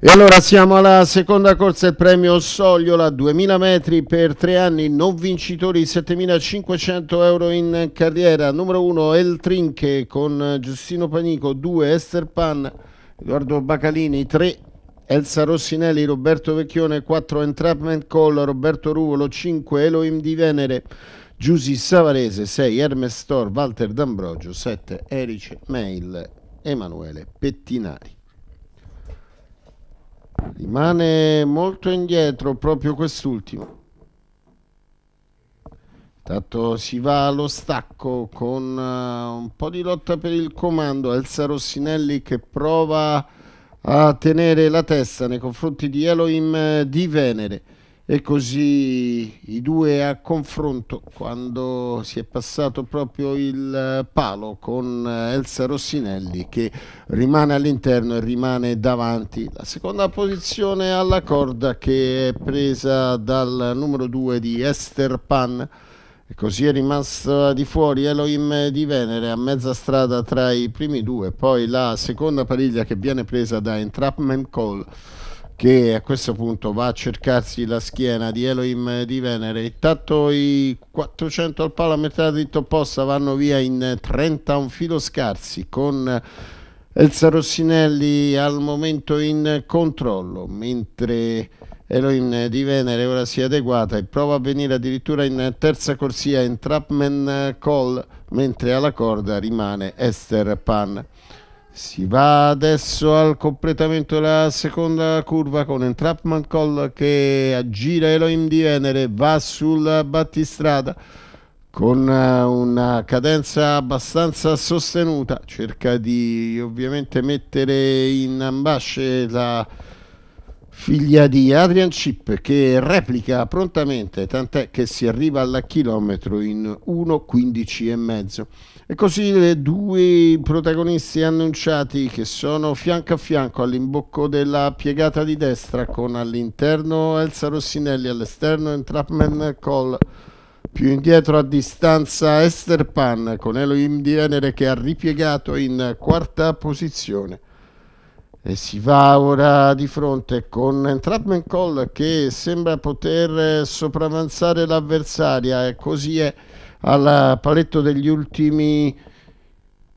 E allora siamo alla seconda corsa del premio Sogliola, 2000 metri per tre anni, non vincitori, 7500 euro in carriera, numero 1 El Trinche con Giustino Panico, 2 Esther Pan, Edoardo Bacalini, 3 Elsa Rossinelli, Roberto Vecchione, 4 Entrapment Call, Roberto Ruvolo, 5 Elohim di Venere, Giusy Savarese, 6 Hermes Thor, Walter D'Ambrogio, 7 Erice Mail, Emanuele Pettinari rimane molto indietro proprio quest'ultimo intanto si va allo stacco con eh, un po' di lotta per il comando. Elsa Rossinelli che prova a tenere la testa nei confronti di Elohim eh, di Venere. E così i due a confronto quando si è passato proprio il eh, palo con eh, Elsa Rossinelli che rimane all'interno e rimane davanti. La seconda posizione alla corda che è presa dal numero 2 di Esther Pan. E così è rimasta di fuori Elohim di Venere a mezza strada tra i primi due, poi la seconda pariglia che viene presa da Entrapment Call che a questo punto va a cercarsi la schiena di Elohim di Venere. Intanto i 400 al palo a metà dritto opposta vanno via in 30 un filo scarsi con Elsa Rossinelli al momento in controllo, mentre Elohim di Venere ora si è adeguata e prova a venire addirittura in terza corsia in Trapman Call, mentre alla corda rimane Esther Pan. Si va adesso al completamento della seconda curva con entrapment call che aggira Elohim di Venere, va sul battistrada con eh, una cadenza abbastanza sostenuta, cerca di ovviamente mettere in ambasce la figlia di Adrian Chip che replica prontamente, tant'è che si arriva al chilometro in 1.15 e mezzo. E così le due protagonisti annunciati che sono fianco a fianco all'imbocco della piegata di destra con all'interno Elsa Rossinelli, all'esterno Entrapman Call. Più indietro a distanza Esther Pan con Elohim di Venere che ha ripiegato in quarta posizione. E si va ora di fronte con Entrapment Call che sembra poter sopravanzare l'avversaria e così è al paletto degli ultimi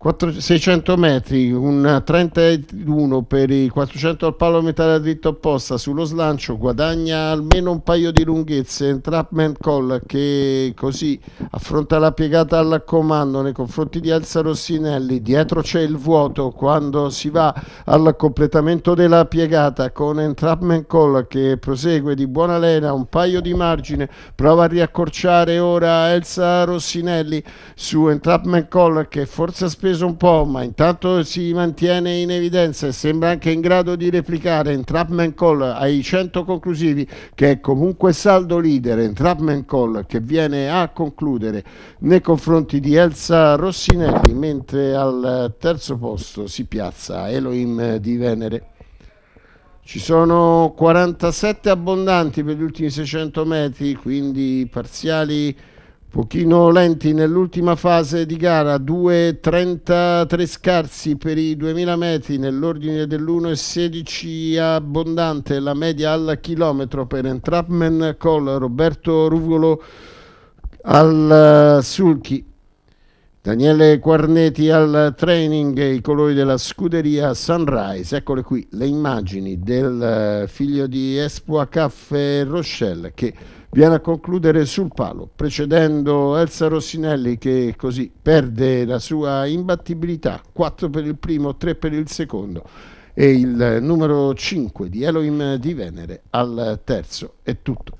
4, 600 metri, un 31 per i 400 al palo metà dritta opposta sullo slancio, guadagna almeno un paio di lunghezze, entrapment call che così affronta la piegata al comando nei confronti di Elsa Rossinelli, dietro c'è il vuoto quando si va al completamento della piegata con entrapment call che prosegue di buona lena, un paio di margine, prova a riaccorciare ora Elsa Rossinelli su entrapment call che forza aspetta preso un po', ma intanto si mantiene in evidenza e sembra anche in grado di replicare Entrapment Call ai 100 conclusivi, che è comunque saldo leader. Entrapment Call che viene a concludere nei confronti di Elsa Rossinelli, mentre al terzo posto si piazza Elohim di Venere. Ci sono 47 abbondanti per gli ultimi 600 metri, quindi parziali Pochino lenti nell'ultima fase di gara, 2.33 scarsi per i 2000 metri, nell'ordine dell'1.16 abbondante la media al chilometro per Entrapman Col, Roberto Ruvolo al Sulchi, Daniele Quarneti al training i colori della scuderia Sunrise. Eccole qui le immagini del figlio di Espua Caffè Rochelle che viene a concludere sul palo, precedendo Elsa Rossinelli che così perde la sua imbattibilità, 4 per il primo, 3 per il secondo e il numero 5 di Elohim di Venere al terzo. È tutto.